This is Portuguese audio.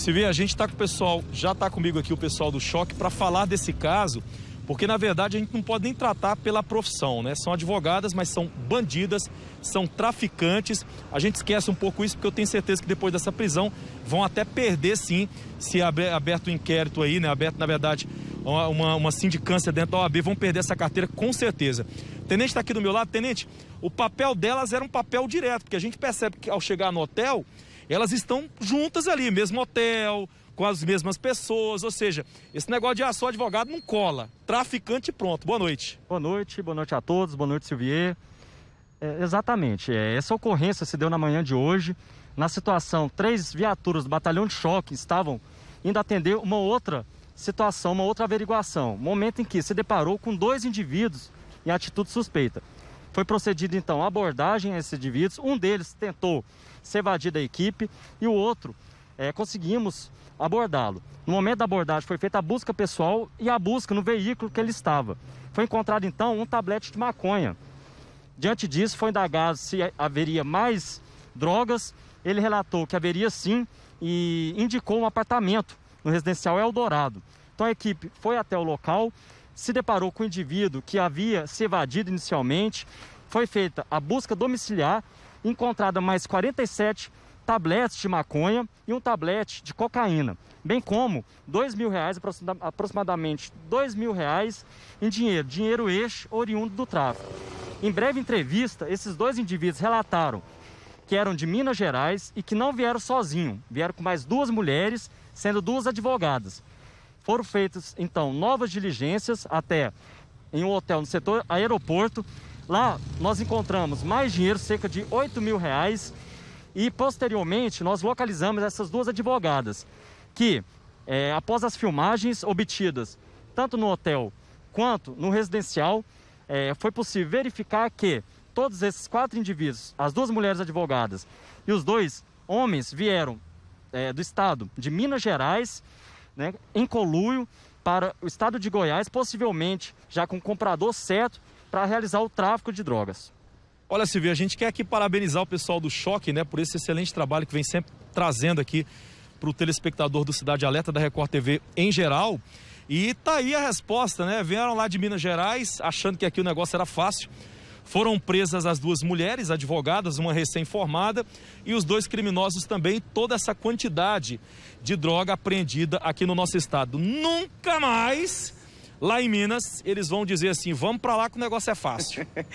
Se vê, a gente está com o pessoal, já está comigo aqui o pessoal do Choque para falar desse caso, porque na verdade a gente não pode nem tratar pela profissão, né? São advogadas, mas são bandidas, são traficantes. A gente esquece um pouco isso, porque eu tenho certeza que depois dessa prisão vão até perder sim, se aberto o um inquérito aí, né? Aberto, na verdade, uma, uma sindicância dentro da OAB, vão perder essa carteira com certeza. tenente está aqui do meu lado, tenente. O papel delas era um papel direto, porque a gente percebe que ao chegar no hotel, elas estão juntas ali, mesmo hotel, com as mesmas pessoas, ou seja, esse negócio de ah, só advogado não cola. Traficante pronto. Boa noite. Boa noite, boa noite a todos, boa noite, Silvier. É, exatamente, é, essa ocorrência se deu na manhã de hoje. Na situação, três viaturas do batalhão de choque estavam indo atender uma outra situação, uma outra averiguação. Momento em que se deparou com dois indivíduos em atitude suspeita. Foi procedida então a abordagem a esses indivíduos. Um deles tentou se evadir da equipe e o outro é, conseguimos abordá-lo. No momento da abordagem foi feita a busca pessoal e a busca no veículo que ele estava. Foi encontrado então um tablete de maconha. Diante disso, foi indagado se haveria mais drogas. Ele relatou que haveria sim e indicou um apartamento no residencial Eldorado. Então a equipe foi até o local, se deparou com o indivíduo que havia se evadido inicialmente. Foi feita a busca domiciliar, encontrada mais 47 tabletes de maconha e um tablete de cocaína, bem como dois mil reais, aproximadamente dois mil reais em dinheiro, dinheiro este oriundo do tráfico. Em breve entrevista, esses dois indivíduos relataram que eram de Minas Gerais e que não vieram sozinhos, vieram com mais duas mulheres, sendo duas advogadas. Foram feitas, então, novas diligências até em um hotel no setor aeroporto. Lá nós encontramos mais dinheiro, cerca de 8 mil reais. E posteriormente nós localizamos essas duas advogadas que, é, após as filmagens obtidas tanto no hotel quanto no residencial, é, foi possível verificar que todos esses quatro indivíduos, as duas mulheres advogadas e os dois homens, vieram é, do estado de Minas Gerais né, em coluio para o estado de Goiás, possivelmente já com o comprador certo para realizar o tráfico de drogas. Olha, Silvio, a gente quer aqui parabenizar o pessoal do Choque, né, por esse excelente trabalho que vem sempre trazendo aqui para o telespectador do Cidade Alerta da Record TV em geral. E tá aí a resposta, né? Vieram lá de Minas Gerais achando que aqui o negócio era fácil. Foram presas as duas mulheres, advogadas, uma recém-formada, e os dois criminosos também. Toda essa quantidade de droga apreendida aqui no nosso estado. Nunca mais, lá em Minas, eles vão dizer assim: vamos para lá que o negócio é fácil.